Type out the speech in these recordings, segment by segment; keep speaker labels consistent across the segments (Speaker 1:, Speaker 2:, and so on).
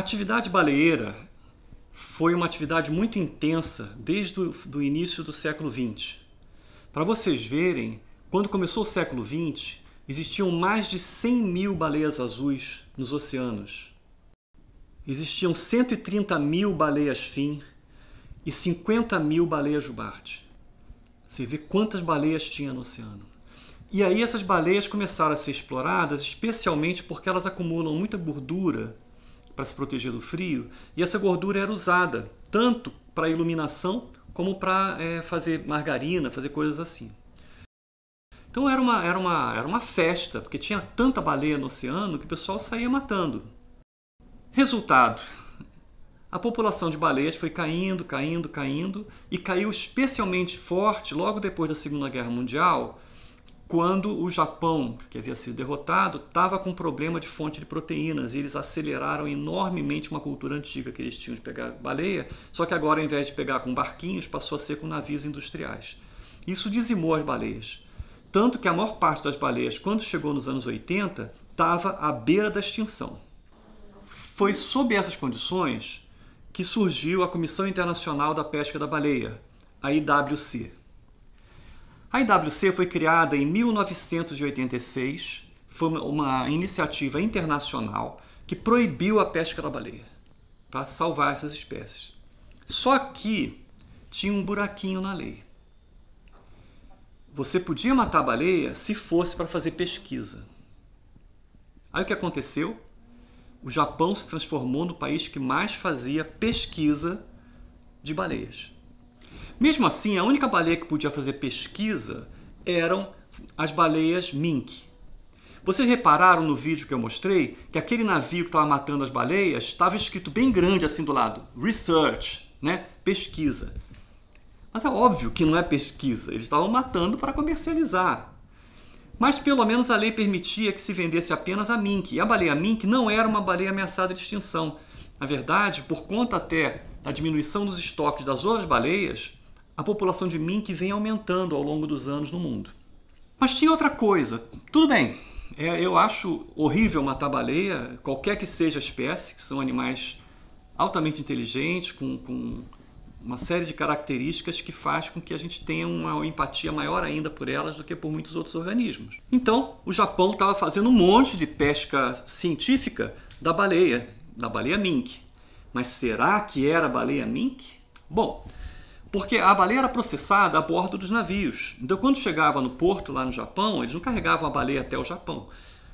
Speaker 1: atividade baleeira foi uma atividade muito intensa desde o início do século XX. Para vocês verem, quando começou o século XX, existiam mais de 100 mil baleias azuis nos oceanos. Existiam 130 mil baleias fin e 50 mil baleias jubarte. Você vê quantas baleias tinha no oceano. E aí essas baleias começaram a ser exploradas, especialmente porque elas acumulam muita gordura para se proteger do frio, e essa gordura era usada tanto para iluminação como para é, fazer margarina, fazer coisas assim. Então era uma, era, uma, era uma festa, porque tinha tanta baleia no oceano que o pessoal saía matando. Resultado: a população de baleias foi caindo, caindo, caindo, e caiu especialmente forte logo depois da Segunda Guerra Mundial, quando o Japão, que havia sido derrotado, estava com problema de fonte de proteínas e eles aceleraram enormemente uma cultura antiga que eles tinham de pegar baleia, só que agora, ao invés de pegar com barquinhos, passou a ser com navios industriais. Isso dizimou as baleias. Tanto que a maior parte das baleias, quando chegou nos anos 80, estava à beira da extinção. Foi sob essas condições que surgiu a Comissão Internacional da Pesca da Baleia, a IWC. A IWC foi criada em 1986, foi uma iniciativa internacional que proibiu a pesca da baleia para salvar essas espécies. Só que tinha um buraquinho na lei. Você podia matar a baleia se fosse para fazer pesquisa. Aí o que aconteceu? O Japão se transformou no país que mais fazia pesquisa de baleias. Mesmo assim, a única baleia que podia fazer pesquisa eram as baleias mink. Vocês repararam no vídeo que eu mostrei que aquele navio que estava matando as baleias estava escrito bem grande assim do lado, research, né? Pesquisa. Mas é óbvio que não é pesquisa, eles estavam matando para comercializar. Mas pelo menos a lei permitia que se vendesse apenas a mink, e a baleia mink não era uma baleia ameaçada de extinção. Na verdade, por conta até da diminuição dos estoques das outras baleias, a população de mim que vem aumentando ao longo dos anos no mundo. Mas tinha outra coisa. Tudo bem, é, eu acho horrível matar baleia, qualquer que seja a espécie, que são animais altamente inteligentes, com, com uma série de características que faz com que a gente tenha uma empatia maior ainda por elas do que por muitos outros organismos. Então, o Japão estava fazendo um monte de pesca científica da baleia, da baleia mink. Mas será que era baleia mink? Bom, porque a baleia era processada a bordo dos navios. Então, quando chegava no porto, lá no Japão, eles não carregavam a baleia até o Japão.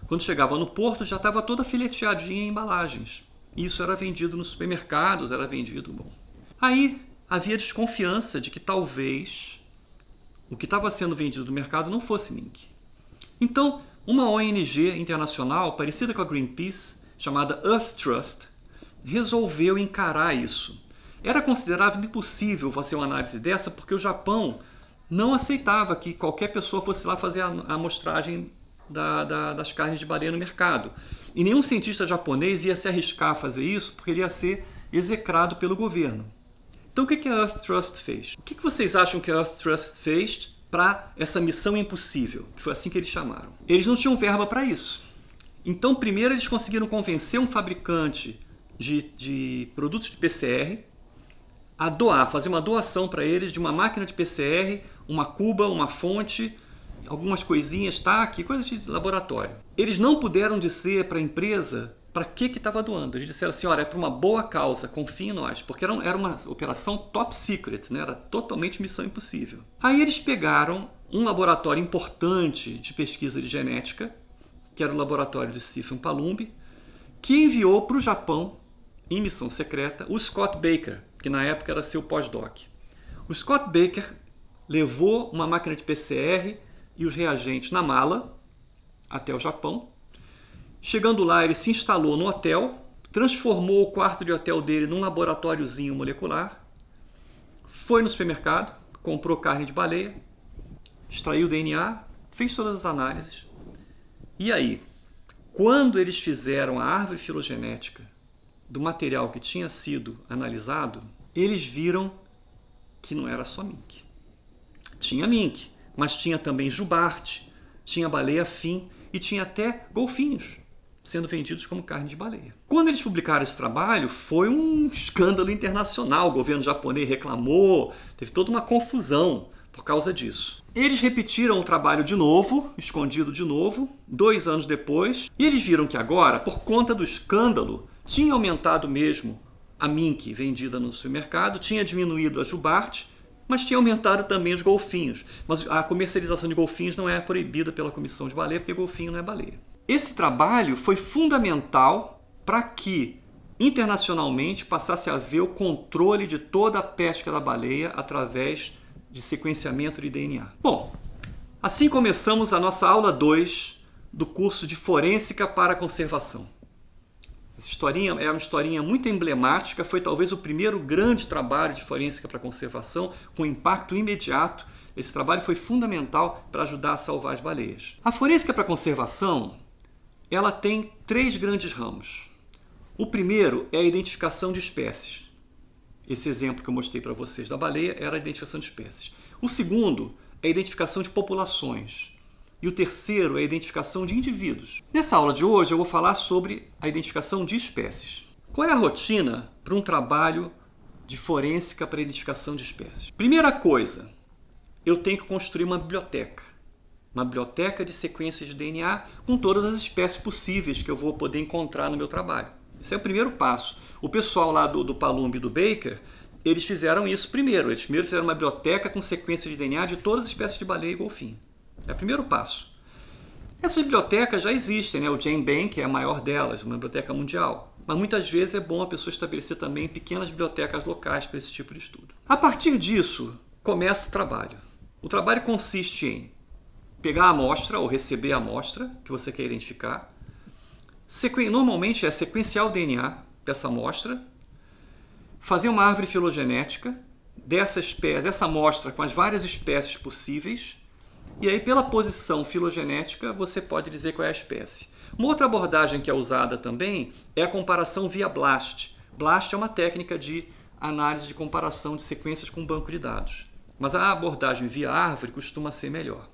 Speaker 1: Quando chegava no porto, já estava toda fileteadinha em embalagens. Isso era vendido nos supermercados, era vendido. Bom. Aí havia desconfiança de que talvez o que estava sendo vendido no mercado não fosse mink. Então, uma ONG internacional parecida com a Greenpeace, chamada Earth Trust, resolveu encarar isso era considerável impossível fazer uma análise dessa porque o Japão não aceitava que qualquer pessoa fosse lá fazer a amostragem da, da, das carnes de baleia no mercado. E nenhum cientista japonês ia se arriscar a fazer isso porque ele ia ser execrado pelo governo. Então o que a Earth Trust fez? O que vocês acham que a Earth Trust fez para essa missão impossível? Que foi assim que eles chamaram. Eles não tinham verba para isso. Então, primeiro, eles conseguiram convencer um fabricante de, de produtos de PCR a doar, fazer uma doação para eles de uma máquina de PCR, uma cuba, uma fonte, algumas coisinhas, tá? Que coisas de laboratório. Eles não puderam dizer para a empresa para que estava doando. Eles disseram assim, olha, é para uma boa causa, confie em nós, porque era, era uma operação top secret, né? era totalmente missão impossível. Aí eles pegaram um laboratório importante de pesquisa de genética, que era o laboratório de Stephen Palumbi, que enviou para o Japão, em missão secreta, o Scott Baker, que na época era seu pós-doc. O Scott Baker levou uma máquina de PCR e os reagentes na mala até o Japão. Chegando lá, ele se instalou no hotel, transformou o quarto de hotel dele num laboratóriozinho molecular, foi no supermercado, comprou carne de baleia, extraiu o DNA, fez todas as análises. E aí, quando eles fizeram a árvore filogenética do material que tinha sido analisado, eles viram que não era só mink. Tinha mink, mas tinha também jubarte, tinha baleia-fim e tinha até golfinhos sendo vendidos como carne de baleia. Quando eles publicaram esse trabalho, foi um escândalo internacional. O governo japonês reclamou, teve toda uma confusão por causa disso. Eles repetiram o trabalho de novo, escondido de novo, dois anos depois, e eles viram que agora, por conta do escândalo, tinha aumentado mesmo a mink vendida no supermercado, tinha diminuído a jubarte, mas tinha aumentado também os golfinhos. Mas a comercialização de golfinhos não é proibida pela Comissão de Baleia, porque golfinho não é baleia. Esse trabalho foi fundamental para que internacionalmente passasse a haver o controle de toda a pesca da baleia através de sequenciamento de DNA. Bom, assim começamos a nossa aula 2 do curso de Forênsica para Conservação. Essa historinha é uma historinha muito emblemática, foi talvez o primeiro grande trabalho de forênsica para conservação, com impacto imediato. Esse trabalho foi fundamental para ajudar a salvar as baleias. A forênsica para conservação, ela tem três grandes ramos. O primeiro é a identificação de espécies. Esse exemplo que eu mostrei para vocês da baleia era a identificação de espécies. O segundo é a identificação de populações e o terceiro é a identificação de indivíduos. Nessa aula de hoje eu vou falar sobre a identificação de espécies. Qual é a rotina para um trabalho de forênsica para identificação de espécies? Primeira coisa, eu tenho que construir uma biblioteca. Uma biblioteca de sequências de DNA com todas as espécies possíveis que eu vou poder encontrar no meu trabalho. Esse é o primeiro passo. O pessoal lá do, do Palumbi e do Baker, eles fizeram isso primeiro. Eles primeiro fizeram uma biblioteca com sequência de DNA de todas as espécies de baleia e golfinho. É o primeiro passo. Essas bibliotecas já existem, né? o Jane Bank é a maior delas, uma biblioteca mundial. Mas muitas vezes é bom a pessoa estabelecer também pequenas bibliotecas locais para esse tipo de estudo. A partir disso, começa o trabalho. O trabalho consiste em pegar a amostra ou receber a amostra que você quer identificar. Normalmente é sequenciar o DNA dessa amostra, fazer uma árvore filogenética dessa, dessa amostra com as várias espécies possíveis e aí, pela posição filogenética, você pode dizer qual é a espécie. Uma outra abordagem que é usada também é a comparação via BLAST. BLAST é uma técnica de análise de comparação de sequências com banco de dados. Mas a abordagem via árvore costuma ser melhor.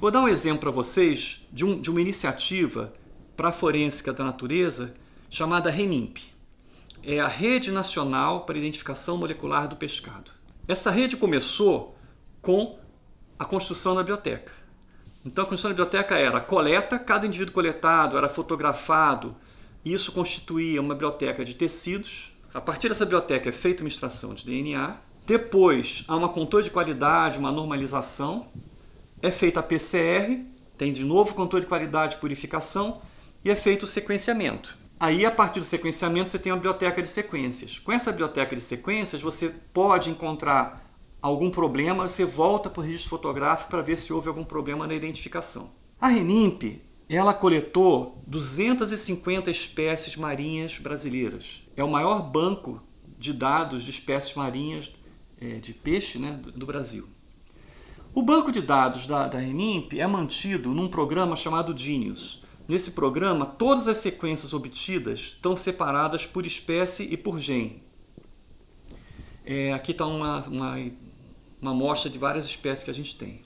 Speaker 1: Vou dar um exemplo para vocês de, um, de uma iniciativa para a forênsica da natureza chamada RENIMP. É a Rede Nacional para Identificação Molecular do Pescado. Essa rede começou com a construção da biblioteca. Então, a construção da biblioteca era a coleta, cada indivíduo coletado era fotografado, e isso constituía uma biblioteca de tecidos. A partir dessa biblioteca é feita uma extração de DNA. Depois, há uma controle de qualidade, uma normalização. É feita a PCR, tem de novo controle de qualidade, purificação, e é feito o sequenciamento. Aí, a partir do sequenciamento, você tem uma biblioteca de sequências. Com essa biblioteca de sequências, você pode encontrar algum problema, você volta para o registro fotográfico para ver se houve algum problema na identificação. A Renimp ela coletou 250 espécies marinhas brasileiras. É o maior banco de dados de espécies marinhas é, de peixe né, do, do, Brasil. O banco de dados da, da Renimp é mantido num programa chamado Genius. Nesse programa, todas as sequências obtidas estão separadas por espécie e por gene. É, aqui está uma, uma uma amostra de várias espécies que a gente tem.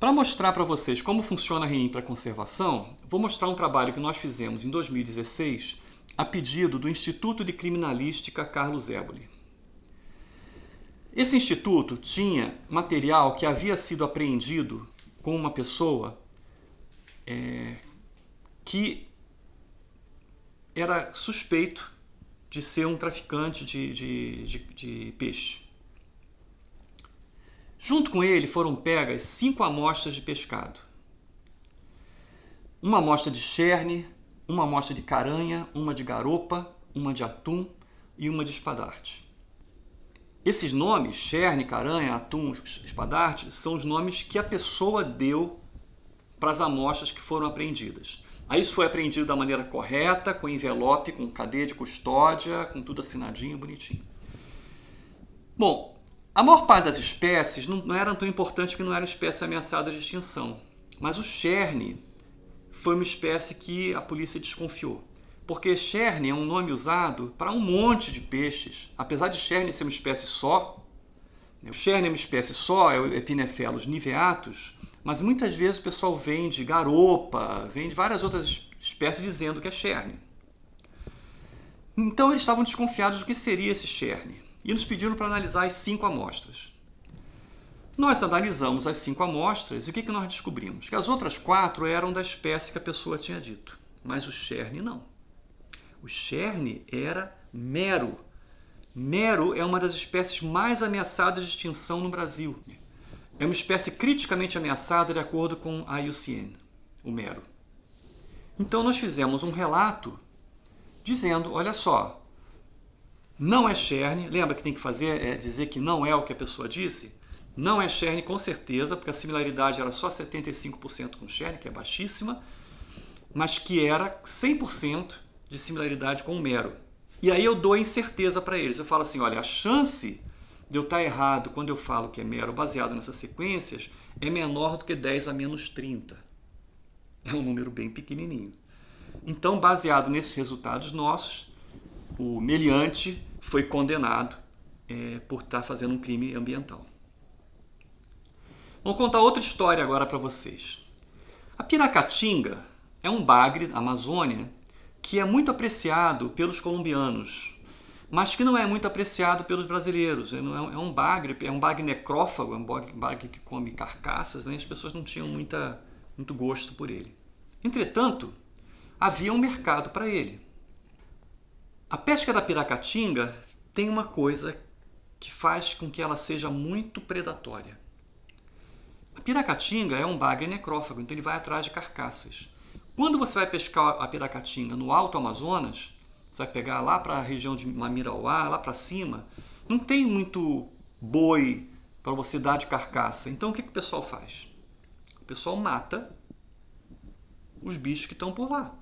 Speaker 1: Para mostrar para vocês como funciona a REIM para conservação, vou mostrar um trabalho que nós fizemos em 2016 a pedido do Instituto de Criminalística Carlos Éboli. Esse instituto tinha material que havia sido apreendido com uma pessoa é, que era suspeito de ser um traficante de, de, de, de peixe. Junto com ele foram pegas cinco amostras de pescado. Uma amostra de cherne, uma amostra de caranha, uma de garopa, uma de atum e uma de espadarte. Esses nomes, cherne, caranha, atum, espadarte, são os nomes que a pessoa deu para as amostras que foram apreendidas. Aí isso foi apreendido da maneira correta, com envelope, com cadeia de custódia, com tudo assinadinho, bonitinho. Bom, a maior parte das espécies não, não eram tão importantes que não eram espécies ameaçadas de extinção. Mas o cherne foi uma espécie que a polícia desconfiou. Porque cherne é um nome usado para um monte de peixes. Apesar de cherne ser uma espécie só, né, o cherne é uma espécie só, é o epinephelus niveatus, mas muitas vezes o pessoal vende garopa, vende várias outras espécies dizendo que é cherne. Então eles estavam desconfiados do que seria esse cherne e nos pediram para analisar as cinco amostras. Nós analisamos as cinco amostras e o que, que nós descobrimos? Que as outras quatro eram da espécie que a pessoa tinha dito, mas o Cherne não. O Cherne era mero. Mero é uma das espécies mais ameaçadas de extinção no Brasil. É uma espécie criticamente ameaçada de acordo com a IUCN, o mero. Então nós fizemos um relato dizendo, olha só, não é Cherne, lembra que tem que fazer é, dizer que não é o que a pessoa disse? Não é Cherne com certeza, porque a similaridade era só 75% com Cherne, que é baixíssima, mas que era 100% de similaridade com Mero E aí eu dou incerteza para eles. Eu falo assim, olha, a chance de eu estar tá errado quando eu falo que é mero baseado nessas sequências é menor do que 10 a menos 30. É um número bem pequenininho. Então, baseado nesses resultados nossos, o meliante foi condenado é, por estar tá fazendo um crime ambiental. Vou contar outra história agora para vocês. A Piracatinga é um bagre da Amazônia que é muito apreciado pelos colombianos, mas que não é muito apreciado pelos brasileiros. É, é um bagre, é um bagre necrófago, é um bagre que come carcaças, né? as pessoas não tinham muita, muito gosto por ele. Entretanto, havia um mercado para ele. A pesca da piracatinga tem uma coisa que faz com que ela seja muito predatória. A piracatinga é um bagre necrófago, então ele vai atrás de carcaças. Quando você vai pescar a piracatinga no Alto Amazonas, você vai pegar lá para a região de Mamirauá, lá para cima, não tem muito boi para você dar de carcaça. Então o que, que o pessoal faz? O pessoal mata os bichos que estão por lá.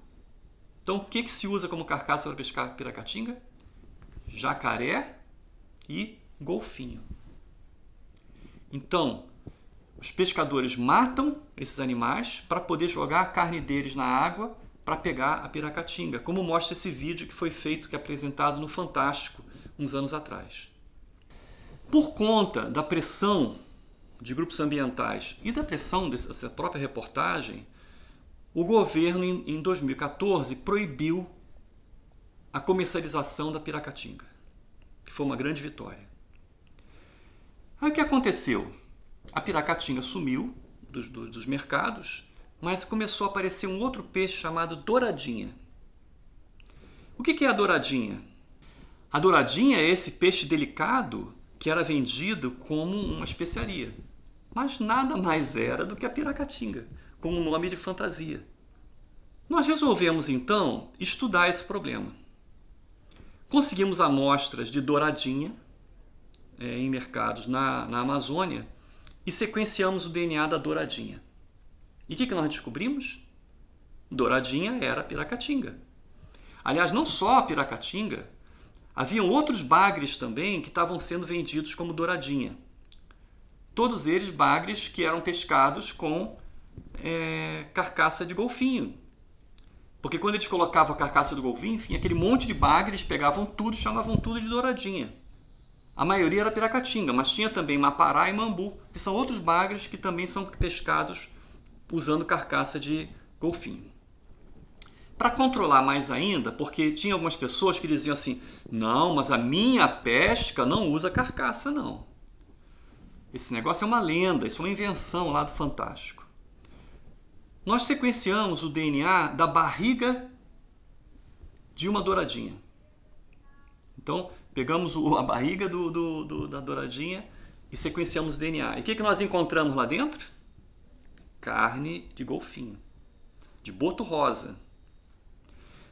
Speaker 1: Então, o que, que se usa como carcaça para pescar piracatinga? Jacaré e golfinho. Então, os pescadores matam esses animais para poder jogar a carne deles na água para pegar a piracatinga, como mostra esse vídeo que foi feito, que é apresentado no Fantástico uns anos atrás. Por conta da pressão de grupos ambientais e da pressão dessa própria reportagem, o governo, em 2014, proibiu a comercialização da piracatinga, que foi uma grande vitória. Aí o que aconteceu? A piracatinga sumiu dos, dos, dos mercados, mas começou a aparecer um outro peixe chamado douradinha. O que é a douradinha? A douradinha é esse peixe delicado que era vendido como uma especiaria, mas nada mais era do que a piracatinga com o um nome de fantasia. Nós resolvemos então estudar esse problema. Conseguimos amostras de douradinha é, em mercados na, na Amazônia e sequenciamos o DNA da douradinha. E o que, que nós descobrimos? Douradinha era Piracatinga. Aliás, não só a Piracatinga, haviam outros bagres também que estavam sendo vendidos como douradinha. Todos eles bagres que eram pescados com é, carcaça de golfinho. Porque quando eles colocavam a carcaça do golfinho, enfim, aquele monte de bagre, eles pegavam tudo, chamavam tudo de douradinha. A maioria era piracatinga, mas tinha também mapará e mambu, que são outros bagres que também são pescados usando carcaça de golfinho. Para controlar mais ainda, porque tinha algumas pessoas que diziam assim: não, mas a minha pesca não usa carcaça, não. Esse negócio é uma lenda, isso é uma invenção lá do Fantástico. Nós sequenciamos o DNA da barriga de uma douradinha. Então, pegamos o, a barriga do, do, do, da douradinha e sequenciamos DNA. E o que, que nós encontramos lá dentro? Carne de golfinho, de boto rosa.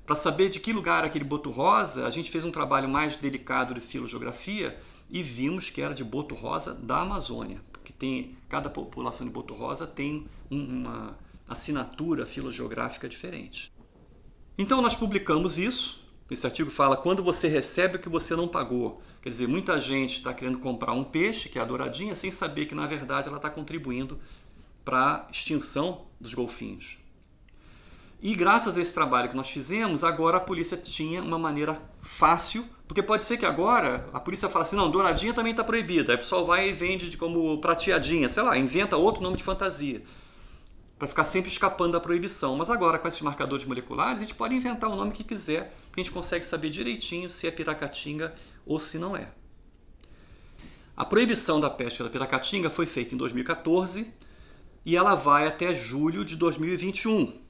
Speaker 1: Para saber de que lugar aquele boto rosa, a gente fez um trabalho mais delicado de filogeografia e vimos que era de boto rosa da Amazônia, porque tem cada população de boto rosa tem uma assinatura filogeográfica diferente. Então nós publicamos isso. Esse artigo fala quando você recebe o que você não pagou. Quer dizer, muita gente está querendo comprar um peixe, que é a douradinha, sem saber que na verdade ela está contribuindo para a extinção dos golfinhos. E graças a esse trabalho que nós fizemos, agora a polícia tinha uma maneira fácil, porque pode ser que agora a polícia fale assim, não, douradinha também está proibida, aí o pessoal vai e vende como prateadinha, sei lá, inventa outro nome de fantasia para ficar sempre escapando da proibição. Mas agora, com esses marcadores moleculares, a gente pode inventar o nome que quiser, que a gente consegue saber direitinho se é piracatinga ou se não é. A proibição da pesca da piracatinga foi feita em 2014 e ela vai até julho de 2021.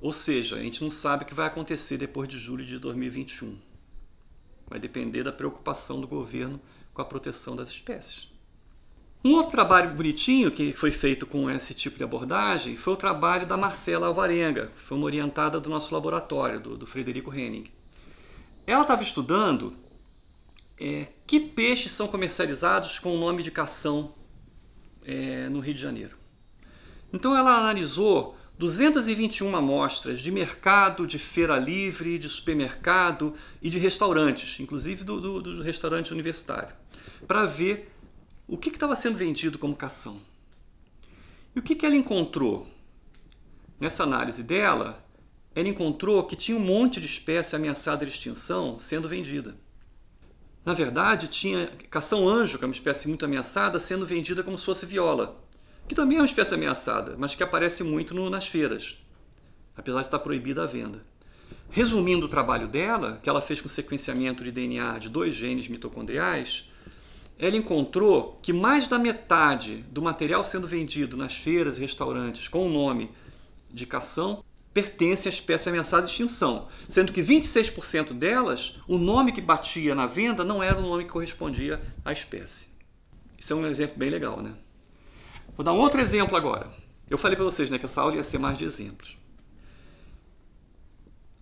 Speaker 1: Ou seja, a gente não sabe o que vai acontecer depois de julho de 2021. Vai depender da preocupação do governo com a proteção das espécies. Um outro trabalho bonitinho que foi feito com esse tipo de abordagem foi o trabalho da Marcela Alvarenga, que foi uma orientada do nosso laboratório, do, do Frederico Henning. Ela estava estudando é, que peixes são comercializados com o nome de cação é, no Rio de Janeiro. Então ela analisou 221 amostras de mercado, de feira livre, de supermercado e de restaurantes, inclusive do, do, do restaurante universitário, para ver o que estava sendo vendido como cação. E o que, que ela encontrou? Nessa análise dela, ela encontrou que tinha um monte de espécie ameaçada de extinção sendo vendida. Na verdade, tinha cação anjo, que é uma espécie muito ameaçada, sendo vendida como se fosse viola, que também é uma espécie ameaçada, mas que aparece muito no, nas feiras, apesar de estar proibida a venda. Resumindo o trabalho dela, que ela fez com sequenciamento de DNA de dois genes mitocondriais, ela encontrou que mais da metade do material sendo vendido nas feiras e restaurantes com o nome de cação pertence à espécie ameaçada de extinção, sendo que 26% delas, o nome que batia na venda não era o nome que correspondia à espécie. Isso é um exemplo bem legal, né? Vou dar um outro exemplo agora. Eu falei para vocês né, que essa aula ia ser mais de exemplos.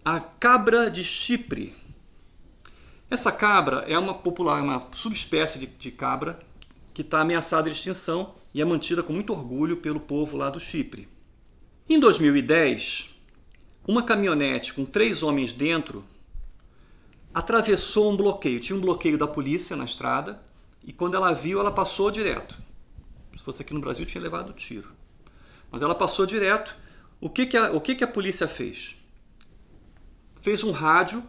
Speaker 1: A cabra de Chipre essa cabra é uma popular, uma subespécie de, de cabra que está ameaçada de extinção e é mantida com muito orgulho pelo povo lá do Chipre. Em 2010, uma caminhonete com três homens dentro atravessou um bloqueio. Tinha um bloqueio da polícia na estrada e quando ela viu, ela passou direto. Se fosse aqui no Brasil, tinha levado tiro. Mas ela passou direto. O que, que, a, o que, que a polícia fez? Fez um rádio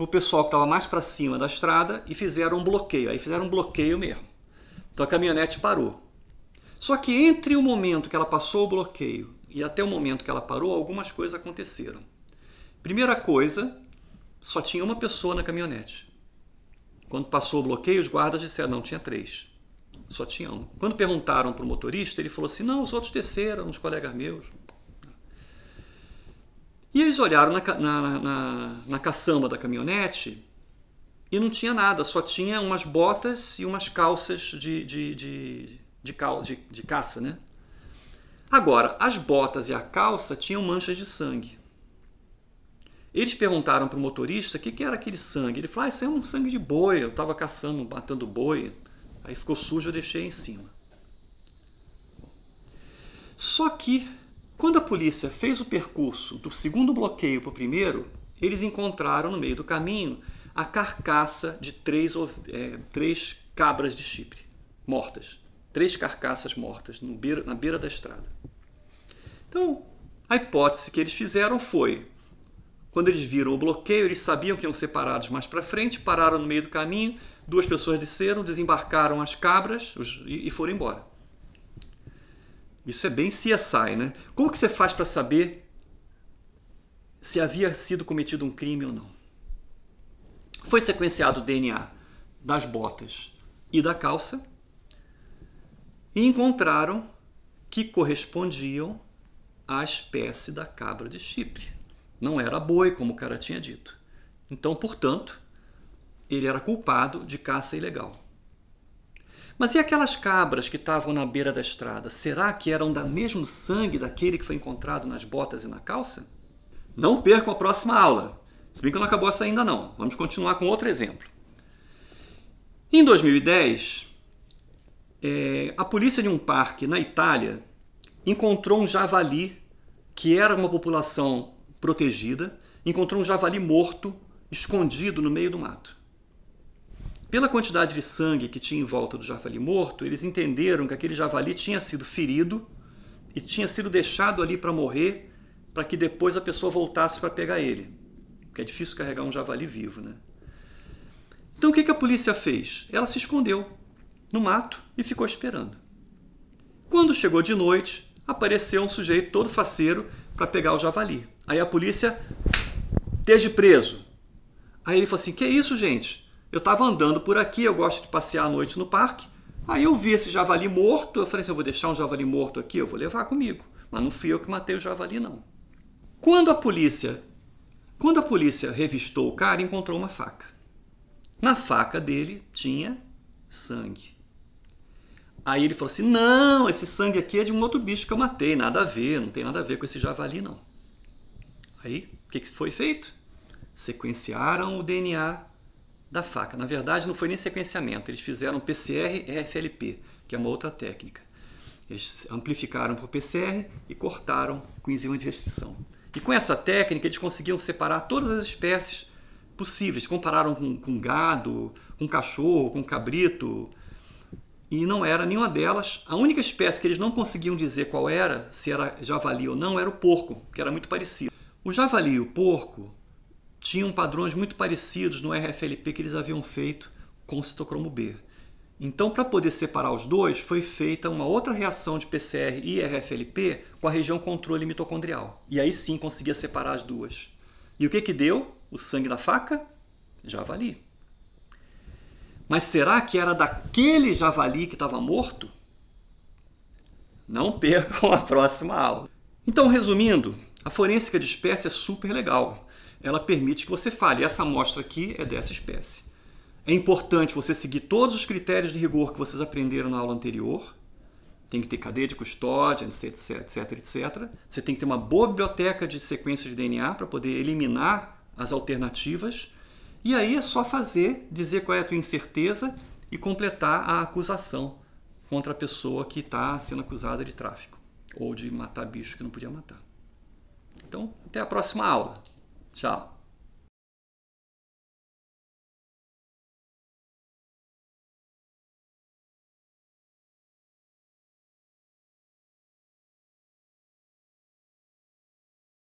Speaker 1: para o pessoal que estava mais para cima da estrada e fizeram um bloqueio. Aí fizeram um bloqueio mesmo. Então a caminhonete parou. Só que entre o momento que ela passou o bloqueio e até o momento que ela parou, algumas coisas aconteceram. Primeira coisa, só tinha uma pessoa na caminhonete. Quando passou o bloqueio, os guardas disseram: não, tinha três. Só tinha um. Quando perguntaram para o motorista, ele falou assim: não, os outros desceram, uns colegas meus. E eles olharam na, na, na, na caçamba da caminhonete e não tinha nada, só tinha umas botas e umas calças de, de, de, de, cal, de, de caça, né? Agora, as botas e a calça tinham manchas de sangue. Eles perguntaram para o motorista o que, que, era aquele sangue. Ele falou: ah, Isso é um sangue de boi, eu estava caçando, matando boi. Aí ficou sujo, eu deixei em cima. Só que quando a polícia fez o percurso do segundo bloqueio para o primeiro, eles encontraram no meio do caminho a carcaça de três, é, três cabras de Chipre mortas. Três carcaças mortas beira, na beira da estrada. Então, a hipótese que eles fizeram foi: quando eles viram o bloqueio, eles sabiam que iam separados mais para frente, pararam no meio do caminho, duas pessoas desceram, desembarcaram as cabras e foram embora. Isso é bem CSI, né? Como que você faz para saber se havia sido cometido um crime ou não? Foi sequenciado o DNA das botas e da calça e encontraram que correspondiam à espécie da cabra de Chipre. Não era boi, como o cara tinha dito. Então, portanto, ele era culpado de caça ilegal. Mas e aquelas cabras que estavam na beira da estrada? Será que eram da mesmo sangue daquele que foi encontrado nas botas e na calça? Não percam a próxima aula. Se bem que não acabou essa ainda não. Vamos continuar com outro exemplo. Em 2010, é, a polícia de um parque na Itália encontrou um javali que era uma população protegida, encontrou um javali morto escondido no meio do mato. Pela quantidade de sangue que tinha em volta do javali morto, eles entenderam que aquele javali tinha sido ferido e tinha sido deixado ali para morrer, para que depois a pessoa voltasse para pegar ele. Porque é difícil carregar um javali vivo, né? Então o que a polícia fez? Ela se escondeu no mato e ficou esperando. Quando chegou de noite, apareceu um sujeito todo faceiro para pegar o javali. Aí a polícia, teve preso. Aí ele falou assim: Que é isso, gente? Eu estava andando por aqui, eu gosto de passear à noite no parque. Aí eu vi esse javali morto, eu falei assim, eu vou deixar um javali morto aqui, eu vou levar comigo. Mas não fui eu que matei o javali, não. Quando a polícia, quando a polícia revistou o cara, encontrou uma faca. Na faca dele tinha sangue. Aí ele falou assim: não, esse sangue aqui é de um outro bicho que eu matei, nada a ver, não tem nada a ver com esse javali, não. Aí, o que, que foi feito? Sequenciaram o DNA da faca. Na verdade, não foi nem sequenciamento, eles fizeram PCR e RFLP, que é uma outra técnica. Eles amplificaram para o PCR e cortaram com enzima de restrição. E com essa técnica, eles conseguiam separar todas as espécies possíveis. Compararam com, com gado, com cachorro, com cabrito, e não era nenhuma delas. A única espécie que eles não conseguiam dizer qual era, se era javali ou não, era o porco, que era muito parecido. O javali e o porco tinham padrões muito parecidos no RFLP que eles haviam feito com citocromo B. Então, para poder separar os dois, foi feita uma outra reação de PCR e RFLP com a região controle mitocondrial. E aí sim conseguia separar as duas. E o que, que deu? O sangue da faca? Javali. Mas será que era daquele javali que estava morto? Não percam a próxima aula. Então, resumindo, a forênsica é de espécie é super legal ela permite que você fale. Essa amostra aqui é dessa espécie. É importante você seguir todos os critérios de rigor que vocês aprenderam na aula anterior. Tem que ter cadeia de custódia, etc, etc, etc. Você tem que ter uma boa biblioteca de sequência de DNA para poder eliminar as alternativas. E aí é só fazer, dizer qual é a tua incerteza e completar a acusação contra a pessoa que está sendo acusada de tráfico ou de matar bicho que não podia matar. Então, até a próxima aula. Tchau.